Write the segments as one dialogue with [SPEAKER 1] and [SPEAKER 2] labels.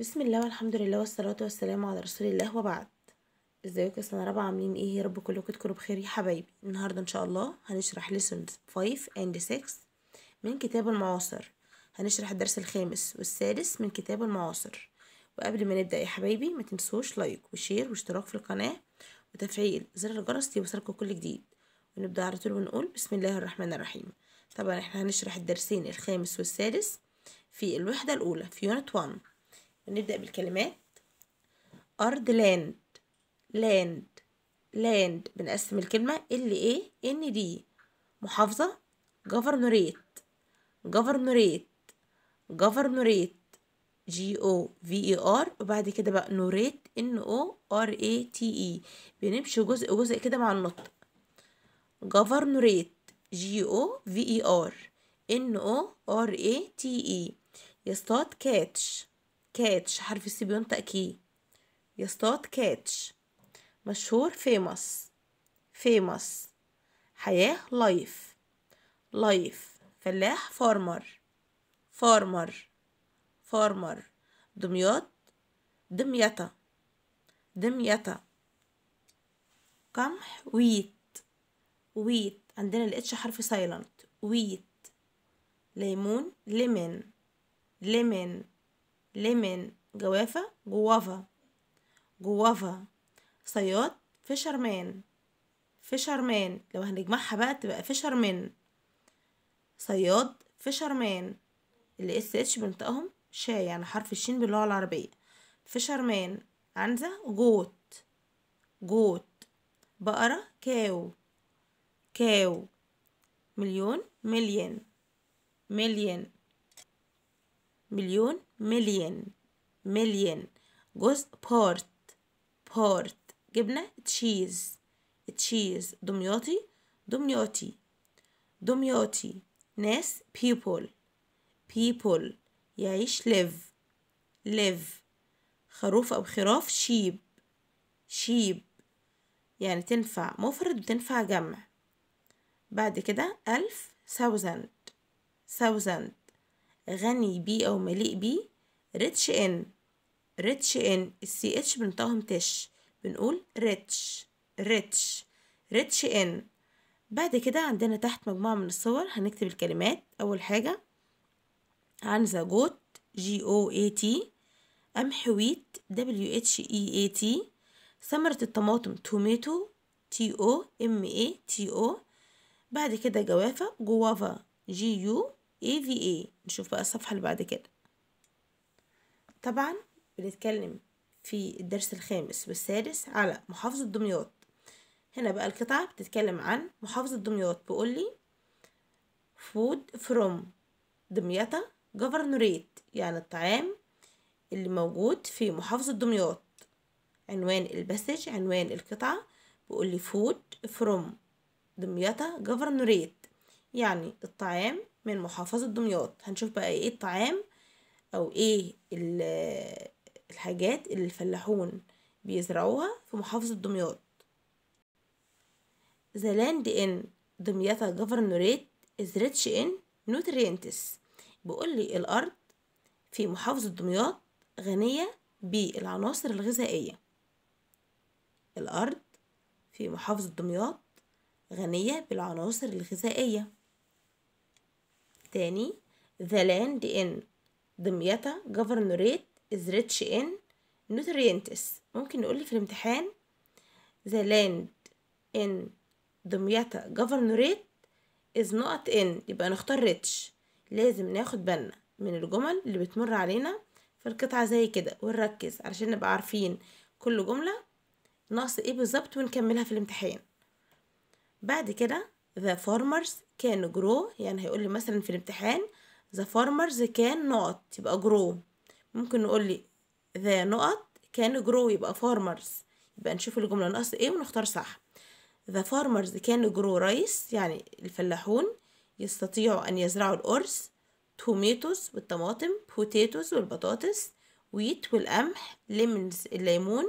[SPEAKER 1] بسم الله والحمد لله والصلاة والسلام على رسول الله وبعد ازيكم يا سنة رابعة عاملين ايه يا رب كلكم تكونوا بخير يا حبايبي النهاردة ان شاء الله هنشرح lessons 5 and 6 من كتاب المعاصر هنشرح الدرس الخامس والسادس من كتاب المعاصر وقبل ما نبدأ يا حبايبي ما تنسوش لايك وشير واشتراك في القناة وتفعيل زر الجرس ليوصلكم كل جديد ونبدأ على طول ونقول بسم الله الرحمن الرحيم طبعا احنا هنشرح الدرسين الخامس والسادس في الوحدة الأولى في يونت 1 نبدأ بالكلمات أرض لاند لاند لاند بنقسم الكلمة ال إيه ان دي محافظة جفرنوريت جفرنوريت جفرنوريت جي او في اي ار وبعد كده بقى نوريت ان او ار اي تي اي بنمشي جزء جزء كده مع النطق جفرنوريت جي او في اي ار ان او ار اي تي اي يصطاد كاتش كاتش حرف السي بينطق كي يصطاد كاتش مشهور فيمس فيمس حياة لايف لايف فلاح فارمر فارمر فارمر دمياط دميتا دميتا قمح ويت ويت عندنا الاتش حرف سايلنت ويت ليمون ليمن ليمن ليمن جوافة جوافة جوافة صياد فيشرمان فيشرمان لو هنجمعها بقى تبقى فيشرمان صياد فيشرمان اللي اس اتش بنطقهم شا يعني حرف الشين باللغة العربية فيشرمان عنزة جوت جوت بقرة كاو كاو مليون مليون مليون مليون مليون مليون جزء بارت بارت جبنة تشيز تشيز دمياطي دمياطي دمياطي ناس people people يعيش live live خروف أو خراف sheep sheep يعني تنفع مفرد وتنفع جمع بعد كده ألف thousand thousand غني بيه أو مليء بيه ريتش إن ريتش إن السي اتش بنطقهم تش بنقول ريتش ريتش ريتش إن بعد كده عندنا تحت مجموعة من الصور هنكتب الكلمات أول حاجة عن زاجوت جي او اي تي أم حويت دبليو اتش اي اي تي ثمرة الطماطم توميتو تي او ام اي تي او بعد كده جوافة جوافا جي يو اي في اي نشوف بقى الصفحة اللي بعد كده طبعا بنتكلم في الدرس الخامس والسادس على محافظة دمياط هنا بقى القطعة بتتكلم عن محافظة دمياط بيقول لي فود فروم دمياطة جوفرنوريت يعني الطعام اللي موجود في محافظة دمياط عنوان البسج عنوان القطعة بيقول لي فود فروم دمياطة جوفرنوريت يعني الطعام من محافظة دمياط هنشوف بقى ايه الطعام او ايه الحاجات اللي الفلاحون بيزرعوها في محافظة دمياط The land in دمياط governorate is rich in nutrients بيقول لي الأرض في محافظة دمياط غنية بالعناصر الغذائية الأرض في محافظة دمياط غنية بالعناصر الغذائية تاني the land in دميتا governorate is rich in nutrients ممكن نقول لي في الامتحان the land in دميتا governorate is not in يبقى نختار rich لازم ناخد بالنا من الجمل اللي بتمر علينا في القطعة زي كده ونركز علشان نبقى عارفين كل جملة ناقص ايه بالظبط ونكملها في الامتحان بعد كده the farmers كان grow يعني هيقول لي مثلا في الامتحان the farmers كان نقط يبقى grow ممكن نقول لي the نقط كان grow يبقى farmers يبقى نشوف الجملة ناقص ايه ونختار صح the farmers كان grow rice يعني الفلاحون يستطيعوا أن يزرعوا الأرز tomatoes والطماطم potatoes والبطاطس ويت والقمح lemons الليمون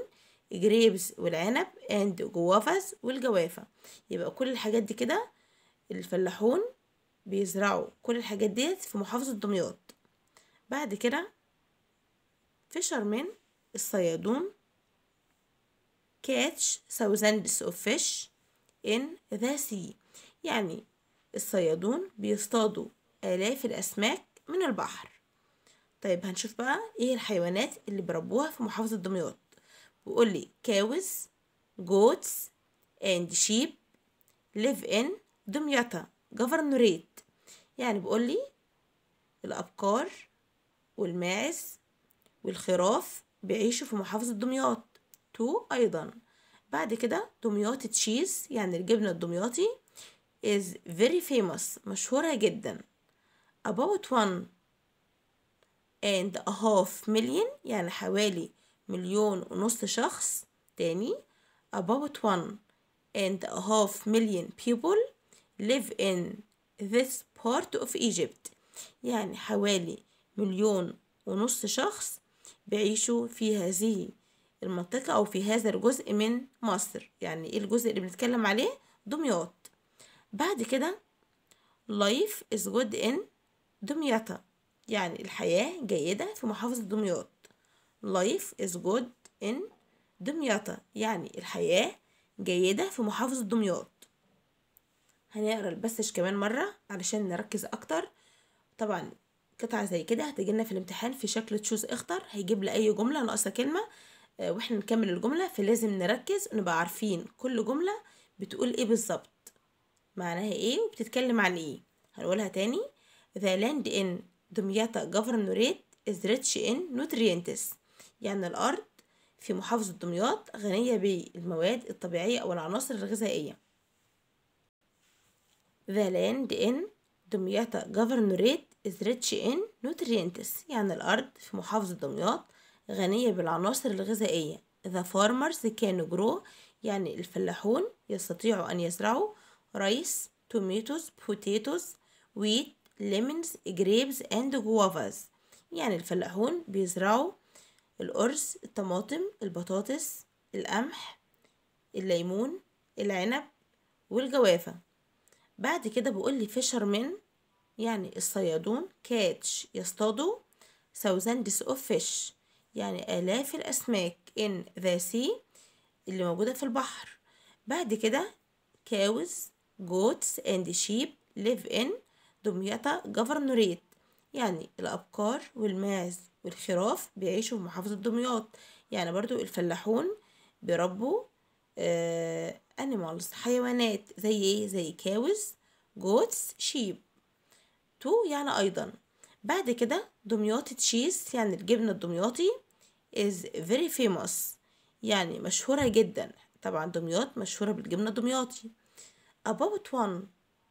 [SPEAKER 1] جريبز والعنب اند جوافز والجوافة يبقى كل الحاجات دي كده الفلاحون بيزرعوا كل الحاجات ديت في محافظة دمياط بعد كده شرمين الصيادون كاتش thousands of fish in the sea يعني الصيادون بيصطادوا آلاف الأسماك من البحر طيب هنشوف بقى ايه الحيوانات اللي بربوها في محافظة دمياط بيقول لي cows goats and sheep live in دمياتا جفرنوريت يعني بيقول لي الأبقار والماعز والخراف بيعيشوا في محافظة دمياط تو أيضا بعد كده دمياط تشيز يعني الجبنة الدمياطي is very famous مشهورة جدا about one and a half million يعني حوالي مليون ونص شخص تاني about one and a half million people live in this part of Egypt يعني حوالي مليون ونص شخص بيعيشوا في هذه المنطقة أو في هذا الجزء من مصر يعني إيه الجزء اللي بنتكلم عليه دمياط بعد كده life is good in دمياطة يعني الحياة جيدة في محافظة دمياط life is good in دمياطة يعني الحياة جيدة في محافظة دمياط هنقرا البسج كمان مرة علشان نركز أكتر طبعا قطعة زي كده هتجيلنا في الامتحان في شكل تشوز اختر هيجيب لي أي جملة ناقصة كلمة آه، واحنا نكمل الجملة فلازم نركز نبقى عارفين كل جملة بتقول ايه بالظبط معناها ايه وبتتكلم عن ايه هنقولها تاني The land in دمياتا governorate is rich in nutrients يعني الأرض في محافظة دمياط غنية بالمواد الطبيعية أو العناصر الغذائية The land in دمياط governorate is rich in nutrients يعني الأرض في محافظة دمياط غنية بالعناصر الغذائية The farmers can grow يعني الفلاحون يستطيعوا أن يزرعوا rice, tomatoes, potatoes, wheat, lemons, grapes and guavas يعني الفلاحون بيزرعوا الأرز الطماطم البطاطس القمح الليمون العنب والجوافة بعد كده بيقول لي فيشرمن يعني الصيادون كاتش يصطادوا thousands of fish يعني آلاف الأسماك in the sea اللي موجودة في البحر بعد كده cows goats and sheep live in دمياط governorate يعني الأبقار والماعز والخراف بيعيشوا في محافظة دمياط يعني برضو الفلاحون بيربوا آه، animals حيوانات زي ايه زي cows goats sheep تو يعني ايضا بعد كده دمياطي تشيز يعني الجبن الدمياطي is very famous يعني مشهورة جدا طبعا دمياط مشهورة بالجبنة الدمياطي about one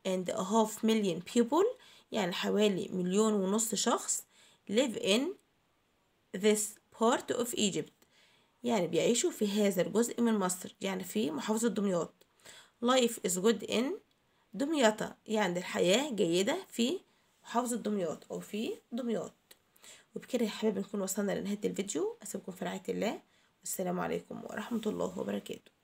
[SPEAKER 1] and a half million people يعني حوالي مليون ونص شخص live in this part of Egypt يعني بيعيشوا في هذا الجزء من مصر يعني في محافظة دمياط life is good in دمياطة يعني الحياة جيدة في محافظة دمياط أو في دمياط وبكده يا حبايبي نكون وصلنا لنهاية الفيديو أسيبكم في رعاية الله والسلام عليكم ورحمة الله وبركاته